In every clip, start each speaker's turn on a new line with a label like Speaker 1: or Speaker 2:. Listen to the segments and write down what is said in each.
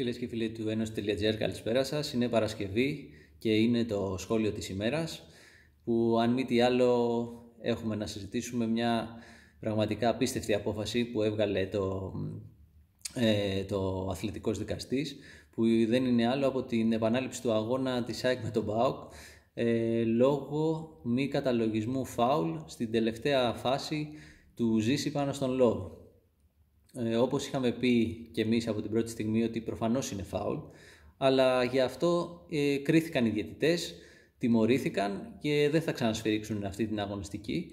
Speaker 1: Φίλες και φίλοι του Ένωση.gr, καλησπέρα σας. Είναι Παρασκευή και είναι το σχόλιο της ημέρας. Που αν μη τι άλλο, έχουμε να συζητήσουμε μια πραγματικά απίστευτη απόφαση που έβγαλε το, ε, το αθλητικός δικαστής που δεν είναι άλλο από την επανάληψη του αγώνα της ΑΕΚ με τον ΠΑΟΚ ε, λόγω μη καταλογισμού φάουλ στην τελευταία φάση του Ζήση πάνω στον λόγο» ε, όπως είχαμε πει και εμείς από την πρώτη στιγμή ότι προφανώς είναι φάουλ, αλλά γι' αυτό ε, κρίθηκαν οι διαιτητές, τιμωρήθηκαν και δεν θα ξανασφυρίξουν αυτή την αγωνιστική,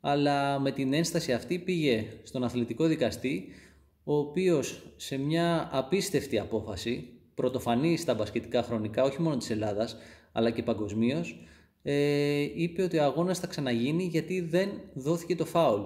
Speaker 1: αλλά με την ένσταση αυτή πήγε στον αθλητικό δικαστή, ο οποίος σε μια απίστευτη απόφαση, πρωτοφανή στα μπασκετικά χρονικά, όχι μόνο της Ελλάδας, αλλά και παγκοσμίως, ε, είπε ότι ο αγώνας θα ξαναγίνει γιατί δεν δόθηκε το φάουλ.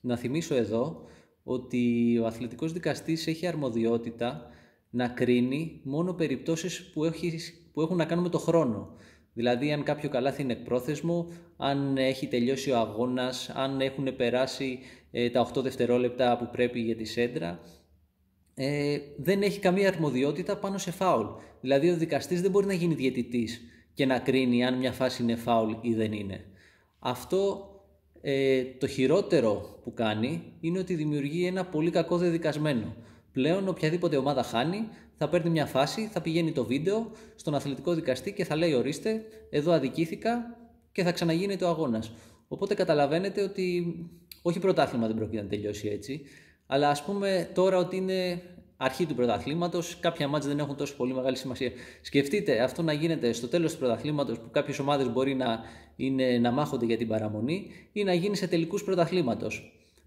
Speaker 1: Να θυμίσω εδώ ότι ο αθλητικός δικαστής έχει αρμοδιότητα να κρίνει μόνο περιπτώσεις που, έχει, που έχουν να κάνουν με το χρόνο. Δηλαδή αν κάποιο καλάθι είναι εκπρόθεσμο, αν έχει τελειώσει ο αγώνας, αν έχουν περάσει ε, τα 8 δευτερόλεπτα που πρέπει για τη σέντρα. Ε, δεν έχει καμία αρμοδιότητα πάνω σε φάουλ. Δηλαδή ο δικαστής δεν μπορεί να γίνει διαιτητής και να κρίνει αν μια φάση είναι φάουλ ή δεν είναι. Αυτό ε, το χειρότερο που κάνει είναι ότι δημιουργεί ένα πολύ κακό δεδικασμένο. Πλέον οποιαδήποτε ομάδα χάνει, θα παίρνει μια φάση, θα πηγαίνει το βίντεο στον αθλητικό δικαστή και θα λέει ορίστε, εδώ αδικήθηκα και θα ξαναγίνεται ο αγώνας. Οπότε καταλαβαίνετε ότι όχι πρωτάθλημα δεν πρόκειται να τελειώσει έτσι, αλλά ας πούμε τώρα ότι είναι αρχή του πρωταθλήματος. Κάποια μάτια δεν έχουν τόσο πολύ μεγάλη σημασία. Σκεφτείτε αυτό να γίνεται στο τέλος του πρωταθλήματος που κάποιες ομάδες μπορεί να, είναι, να μάχονται για την παραμονή ή να γίνει σε τελικούς πρωταθλήματος.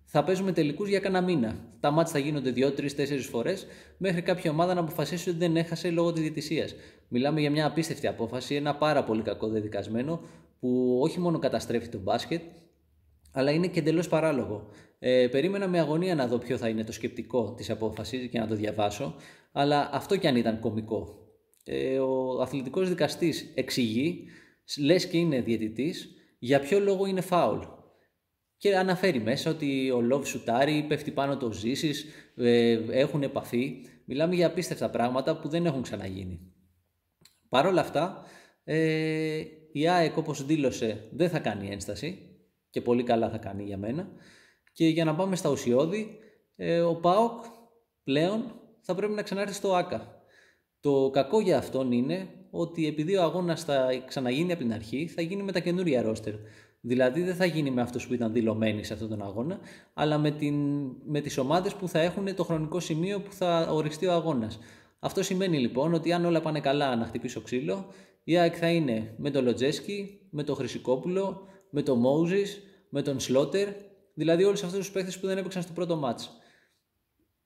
Speaker 1: Θα παίζουμε τελικούς για κανένα μήνα. Τα μάτια θα γίνονται δυο, 3, 4 φορές μέχρι κάποια ομάδα να αποφασίσει ότι δεν έχασε λόγω της διαιτησίας. Μιλάμε για μια απίστευτη απόφαση, ένα πάρα πολύ κακό δεδικασμένο που όχι μόνο καταστρέφει το μπάσκετ, αλλά είναι και εντελώς παράλογο. Ε, περίμενα με αγωνία να δω ποιο θα είναι το σκεπτικό της απόφασης και να το διαβάσω, αλλά αυτό κι αν ήταν κωμικό. Ε, ο αθλητικός δικαστής εξηγεί, λες και είναι διαιτητής, για ποιο λόγο είναι φάουλ. Και αναφέρει μέσα ότι ο Λόβ σουτάρει, πέφτει πάνω το ζήσει, έχουν επαφή. Μιλάμε για απίστευτα πράγματα που δεν έχουν ξαναγίνει. Παρ' όλα αυτά, ε, η ΑΕΚ όπως δήλωσε δεν θα κάνει ένσταση και πολύ καλά θα κάνει για μένα. Και για να πάμε στα ουσιώδη, ε, ο ΠΑΟΚ πλέον θα πρέπει να ξανάρθει στο ΆΚΑ. Το κακό για αυτόν είναι ότι επειδή ο αγώνας θα ξαναγίνει από την αρχή, θα γίνει με τα καινούρια ρόστερ. Δηλαδή δεν θα γίνει με αυτούς που ήταν δηλωμένοι σε αυτόν τον αγώνα, αλλά με, την, με τις ομάδες που θα έχουν το χρονικό σημείο που θα οριστεί ο αγώνας. Αυτό σημαίνει λοιπόν ότι αν όλα πάνε καλά να χτυπήσω ξύλο, η ΑΕΚ θα είναι με τον Λοτζέσκι, με τον Χρυσικόπουλο, με τον Moses, με τον Σλότερ, δηλαδή όλους αυτούς τους παίχτε που δεν έπαιξαν στο πρώτο μάτς.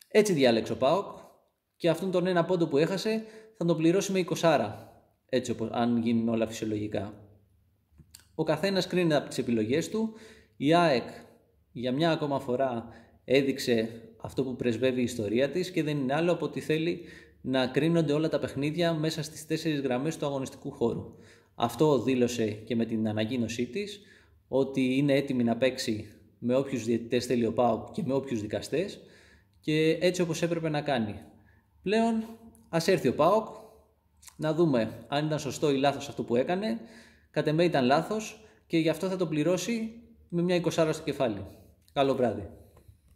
Speaker 1: Έτσι διάλεξε ο Πάοκ και αυτόν τον ένα πόντο που έχασε θα τον πληρώσει με 20 έτσι όπως, αν γίνουν όλα φυσιολογικά. Ο καθένας κρίνεται από τις επιλογές του. Η ΑΕΚ για μια ακόμα φορά έδειξε αυτό που πρεσβεύει η ιστορία της και δεν είναι άλλο από ότι θέλει να κρίνονται όλα τα παιχνίδια μέσα στις τέσσερις γραμμές του αγωνιστικού χώρου. Αυτό δήλωσε και με την ανακοίνωσή της ότι είναι έτοιμη να παίξει με όποιους διαιτητές θέλει ο ΠΑΟΚ και με όποιους δικαστές και έτσι όπως έπρεπε να κάνει. Πλέον ας έρθει ο ΠΑΟΚ να δούμε αν ήταν σωστό ή λάθος αυτό που έκανε. Κατ' εμέ ήταν λάθος και γι' αυτό θα το πληρώσει με μια 24 στο κεφάλι. Καλό βράδυ.